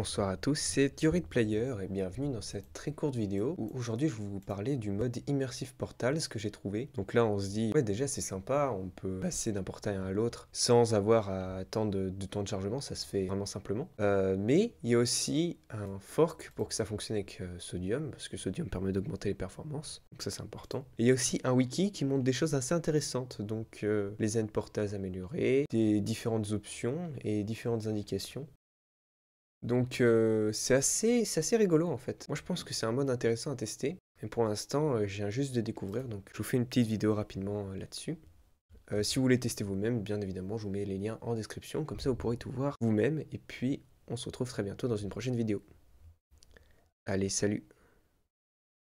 Bonsoir à tous, c'est Theory Player et bienvenue dans cette très courte vidéo où aujourd'hui je vais vous parler du mode Immersive ce que j'ai trouvé. Donc là on se dit, ouais déjà c'est sympa, on peut passer d'un portail à l'autre sans avoir à attendre de, temps de chargement, ça se fait vraiment simplement. Euh, mais il y a aussi un fork pour que ça fonctionne avec euh, Sodium, parce que Sodium permet d'augmenter les performances, donc ça c'est important. il y a aussi un wiki qui montre des choses assez intéressantes, donc euh, les end portals améliorés, des différentes options et différentes indications. Donc euh, c'est assez, assez rigolo en fait. Moi je pense que c'est un mode intéressant à tester. Et pour l'instant, euh, je j'ai juste de découvrir, donc je vous fais une petite vidéo rapidement euh, là-dessus. si vous voulez tester vous-même, bien évidemment, je vous mets les liens en description, comme ça vous pourrez tout voir vous-même. Et puis, on se retrouve très bientôt dans une prochaine vidéo. Allez, salut